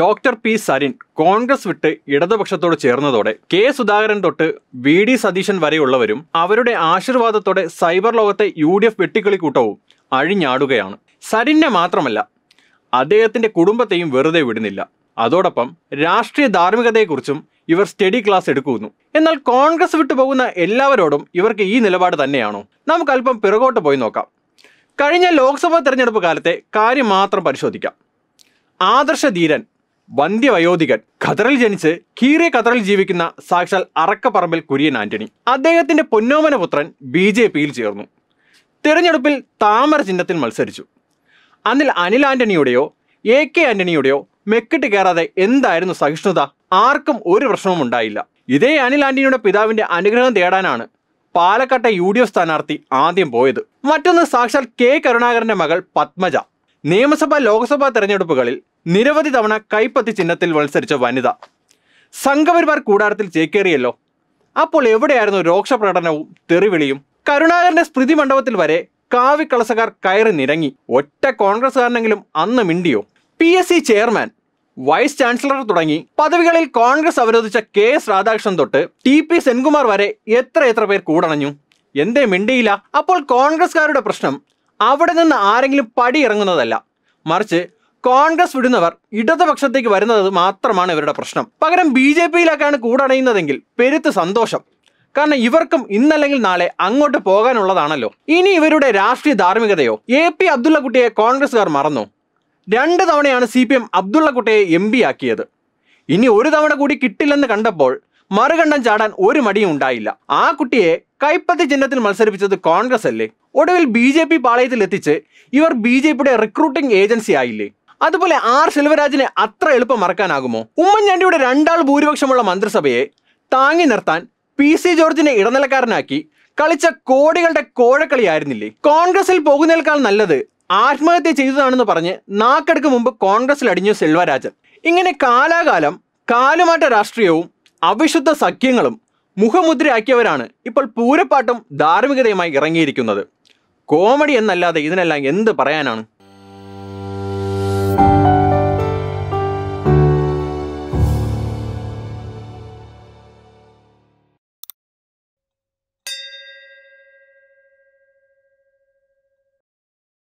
doctor P Sarin Congress വിട്ട് ഇടതുപക്ഷത്തോട് ചേർന്നതോടെ K Sudhakaran തൊട്ട് V D Satheesan വരെയുള്ളവരും അവരുടെ ആശീർവാദത്തോടെ സൈബർ ലോകത്തെ യു ഡി എഫ് വെട്ടിക്കളിക്കൂട്ടവും അഴിഞ്ഞാടുകയാണ് സരിനെ മാത്രമല്ല അദ്ദേഹത്തിന്റെ കുടുംബത്തെയും വെറുതെ വിടുന്നില്ല അതോടൊപ്പം രാഷ്ട്രീയ ധാർമ്മികതയെക്കുറിച്ചും ഇവർ സ്റ്റഡി ക്ലാസ് എടുക്കുന്നു എന്നാൽ കോൺഗ്രസ് വിട്ടു പോകുന്ന എല്ലാവരോടും ഇവർക്ക് ഈ നിലപാട് തന്നെയാണോ നമുക്ക് അല്പം പിറകോട്ട് പോയി നോക്കാം കഴിഞ്ഞ ലോക്സഭാ തെരഞ്ഞെടുപ്പ് കാലത്തെ കാര്യം മാത്രം പരിശോധിക്കാം ആദർശ ധീരൻ വന്ധ്യവയോധികൻ ഖത്തറിൽ ജനിച്ച് കീറിയ ഖത്തറിൽ ജീവിക്കുന്ന സാക്ഷാൽ അറക്കപ്പറമ്പിൽ കുര്യൻ ആന്റണി അദ്ദേഹത്തിന്റെ പൊന്നോമന പുത്രൻ ബി ജെ പിയിൽ ചേർന്നു തിരഞ്ഞെടുപ്പിൽ താമര ചിഹ്നത്തിൽ മത്സരിച്ചു അന്നിൽ അനിൽ ആന്റണിയുടെയോ എ കെ ആന്റണിയുടെയോ മെക്കിട്ട് കയറാതെ എന്തായിരുന്നു സഹിഷ്ണുത ആർക്കും ഒരു പ്രശ്നവും ഉണ്ടായില്ല ഇതേ അനിൽ ആന്റണിയുടെ പിതാവിന്റെ അനുഗ്രഹം തേടാനാണ് പാലക്കാട്ടെ യു ഡി എഫ് സ്ഥാനാർത്ഥി ആദ്യം പോയത് മറ്റൊന്ന് സാക്ഷാൽ കെ കരുണാകരന്റെ മകൾ പത്മജ നിയമസഭാ ലോക്സഭാ തെരഞ്ഞെടുപ്പുകളിൽ നിരവധി തവണ കൈപ്പത്തി ചിഹ്നത്തിൽ മത്സരിച്ച വനിത സംഘപരിവാർ കൂടാരത്തിൽ ചേക്കേറിയല്ലോ അപ്പോൾ എവിടെയായിരുന്നു പ്രകടനവും തെറിവിളിയും കരുണാകരന്റെ സ്മൃതി മണ്ഡപത്തിൽ വരെ കാവിക്കളസക്കാർ കയറി നിരങ്ങി ഒറ്റ കോൺഗ്രസ്സുകാരനെങ്കിലും അന്ന് മിണ്ടിയോ P S C chairman vice chancellor തുടങ്ങി പദവികളിൽ കോൺഗ്രസ് അവരോധിച്ച കെ എസ് രാധാകൃഷ്ണൻ തൊട്ട് ടി പി സെൻകുമാർ വരെ എത്ര എത്ര പേർ കൂടണഞ്ഞു എന്തേ മിണ്ടിയില്ല അപ്പോൾ കോൺഗ്രസ്സുകാരുടെ പ്രശ്നം അവിടെ നിന്ന് ആരെങ്കിലും പടിയിറങ്ങുന്നതല്ല മറിച്ച് കോൺഗ്രസ് വിടുന്നവർ ഇടതുപക്ഷത്തേക്ക് വരുന്നത് മാത്രമാണ് ഇവരുടെ പ്രശ്നം പകരം ബി ജെ പിയിലേക്കാണ് കൂടണയുന്നതെങ്കിൽ പെരുത്ത് സന്തോഷം കാരണം ഇവർക്കും ഇന്നല്ലെങ്കിൽ നാളെ അങ്ങോട്ട് പോകാനുള്ളതാണല്ലോ ഇനി ഇവരുടെ രാഷ്ട്രീയ ധാർമ്മികതയോ എ പി അബ്ദുള്ളക്കുട്ടിയെ കോൺഗ്രസ്സുകാർ മറന്നു രണ്ട് തവണയാണ് സി പി എം അബ്ദുള്ളക്കുട്ടിയെ എം പി ആക്കിയത് ഇനി ഒരു തവണ കൂടി കിട്ടില്ലെന്ന് കണ്ടപ്പോൾ മറുകണ്ഠം ചാടാൻ ഒരു മടിയും ഉണ്ടായില്ല ആ കുട്ടിയെ കൈപ്പത്തി ചിഹ്നത്തിൽ മത്സരിപ്പിച്ചത് കോൺഗ്രസ് അല്ലേ ഒടുവിൽ ബി ജെ പി പാളയത്തിലെത്തിച്ച് ഇവർ ബി ജെ പിയുടെ റിക്രൂട്ടിംഗ് ഏജൻസി ആയില്ലേ അതുപോലെ ആർ സെൽവരാജിനെ അത്ര എളുപ്പം മറക്കാനാകുമോ ഉമ്മൻചാണ്ടിയുടെ രണ്ടാൾ ഭൂരിപക്ഷമുള്ള മന്ത്രിസഭയെ താങ്ങി നിർത്താൻ പി സി ജോർജിനെ ഇടനിലക്കാരനാക്കി കളിച്ച കോടികളുടെ കോഴക്കളിയായിരുന്നില്ലേ കോൺഗ്രസിൽ പോകുന്നതിനേക്കാൾ നല്ലത് ആത്മഹത്യ ചെയ്തതാണെന്ന് പറഞ്ഞ് നാക്കടുക്ക് മുമ്പ് കോൺഗ്രസിൽ അടിഞ്ഞു സെൽവരാജൻ ഇങ്ങനെ കാലാകാലം കാലുമാറ്റ രാഷ്ട്രീയവും അവിശുദ്ധ സഖ്യങ്ങളും മുഖമുദ്രയാക്കിയവരാണ് ഇപ്പോൾ പൂരപ്പാട്ടും ധാർമ്മികതയുമായി ഇറങ്ങിയിരിക്കുന്നത് കോമഡി എന്നല്ലാതെ ഇതിനെല്ലാം എന്ത് പറയാനാണ്